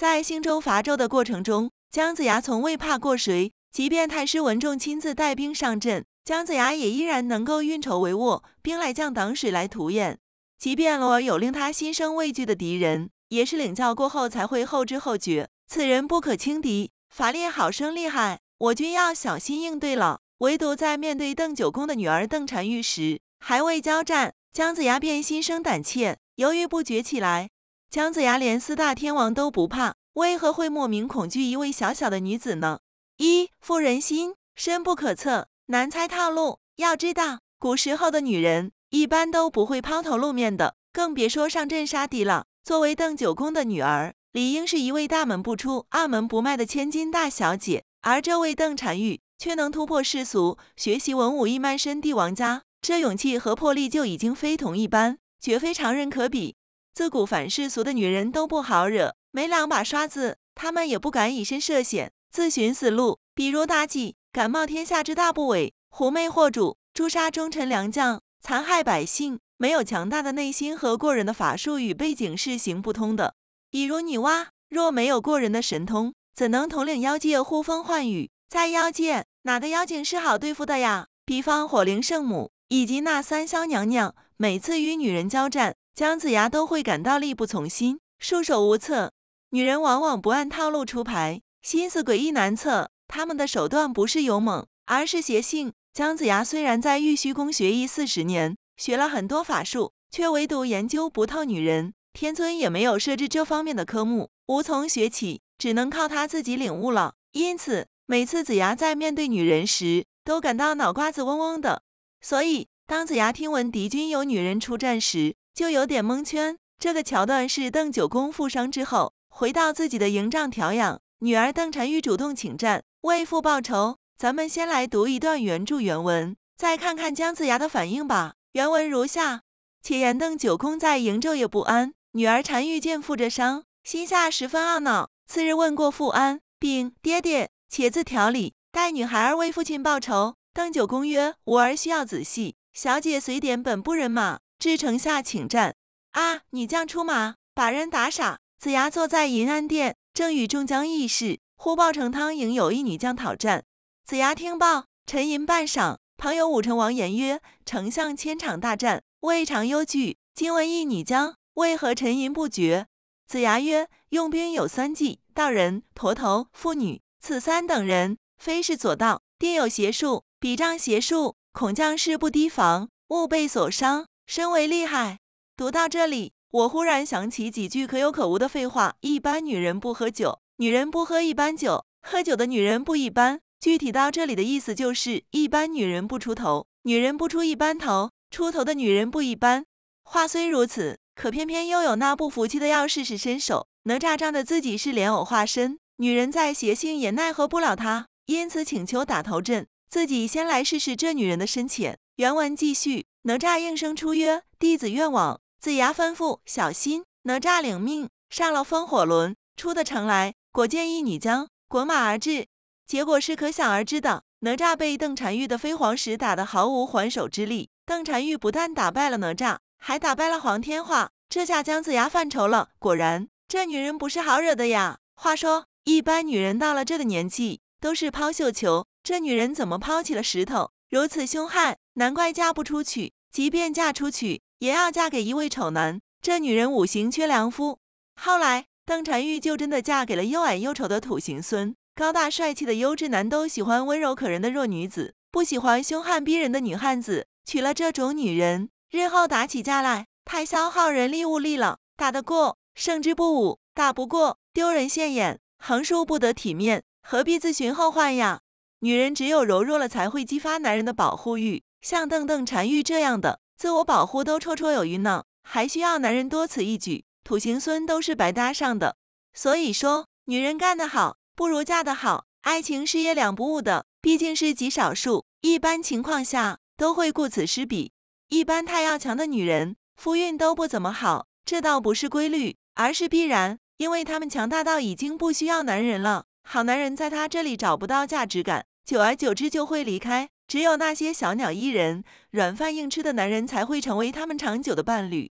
在兴州伐纣的过程中，姜子牙从未怕过谁。即便太师文仲亲自带兵上阵，姜子牙也依然能够运筹帷幄，兵来将挡，水来土掩。即便偶尔有令他心生畏惧的敌人，也是领教过后才会后知后觉。此人不可轻敌，法力好生厉害，我军要小心应对了。唯独在面对邓九公的女儿邓婵玉时，还未交战，姜子牙便心生胆怯，犹豫不决起来。姜子牙连四大天王都不怕，为何会莫名恐惧一位小小的女子呢？一妇人心深不可测，难猜套路。要知道，古时候的女人一般都不会抛头露面的，更别说上阵杀敌了。作为邓九公的女儿，理应是一位大门不出、二门不迈的千金大小姐。而这位邓婵玉却能突破世俗，学习文武艺，脉，身帝王家，这勇气和魄力就已经非同一般，绝非常人可比。自古反世俗的女人都不好惹，没两把刷子，她们也不敢以身涉险，自寻死路。比如妲己，敢冒天下之大不韪，狐媚惑主，诛杀忠臣良将，残害百姓，没有强大的内心和过人的法术与背景是行不通的。比如女娲，若没有过人的神通，怎能统领妖界，呼风唤雨？在妖界，哪个妖精是好对付的呀？比方火灵圣母，以及那三霄娘娘，每次与女人交战。姜子牙都会感到力不从心，束手无策。女人往往不按套路出牌，心思诡异难测。他们的手段不是勇猛，而是邪性。姜子牙虽然在玉虚宫学艺四十年，学了很多法术，却唯独研究不透女人。天尊也没有设置这方面的科目，无从学起，只能靠他自己领悟了。因此，每次子牙在面对女人时，都感到脑瓜子嗡嗡的。所以，当子牙听闻敌军有女人出战时，就有点蒙圈。这个桥段是邓九公负伤之后，回到自己的营帐调养，女儿邓婵玉主动请战，为父报仇。咱们先来读一段原著原文，再看看姜子牙的反应吧。原文如下：且言邓九公在营昼也不安，女儿婵玉见负着伤，心下十分懊恼。次日问过父安，并爹爹且自调理，带女孩儿为父亲报仇。邓九公曰：“吾儿需要仔细，小姐随点本部人马。”至城下请战，啊！女将出马，把人打傻。子牙坐在银安殿，正与众将议事，忽报成汤营有一女将讨战。子牙听报，沉吟半晌，旁有武成王言曰：“丞相千场大战，未尝忧惧，今闻一女将，为何沉吟不绝？”子牙曰：“用兵有三计，道人、驼头、妇女，此三等人，非是左道。定有邪术，比仗邪术，恐将士不提防，勿被所伤。”身为厉害，读到这里，我忽然想起几句可有可无的废话：一般女人不喝酒，女人不喝一般酒，喝酒的女人不一般。具体到这里的意思就是，一般女人不出头，女人不出一般头，出头的女人不一般。话虽如此，可偏偏又有那不服气的要试试身手。哪吒仗着自己是莲藕化身，女人再邪性也奈何不了他，因此请求打头阵，自己先来试试这女人的深浅。原文继续。哪吒应声出曰：“弟子愿往。”子牙吩咐：“小心！”哪吒领命，上了风火轮，出的城来，果见一女将裹马而至。结果是可想而知的，哪吒被邓婵玉的飞黄石打得毫无还手之力。邓婵玉不但打败了哪吒，还打败了黄天化。这下姜子牙犯愁了，果然，这女人不是好惹的呀。话说，一般女人到了这个年纪都是抛绣球，这女人怎么抛起了石头，如此凶悍？难怪嫁不出去，即便嫁出去，也要嫁给一位丑男。这女人五行缺良夫。后来，邓婵玉就真的嫁给了又矮又丑的土行孙。高大帅气的优质男都喜欢温柔可人的弱女子，不喜欢凶悍逼人的女汉子。娶了这种女人，日后打起架来太消耗人力物力了。打得过胜之不武，打不过丢人现眼，横竖不得体面，何必自寻后患呀？女人只有柔弱了，才会激发男人的保护欲。像邓邓、婵玉这样的自我保护都绰绰有余呢，还需要男人多此一举？土行孙都是白搭上的。所以说，女人干得好不如嫁得好，爱情事业两不误的毕竟是极少数，一般情况下都会顾此失彼。一般太要强的女人，夫运都不怎么好。这倒不是规律，而是必然，因为她们强大到已经不需要男人了。好男人在她这里找不到价值感，久而久之就会离开。只有那些小鸟依人、软饭硬吃的男人才会成为他们长久的伴侣。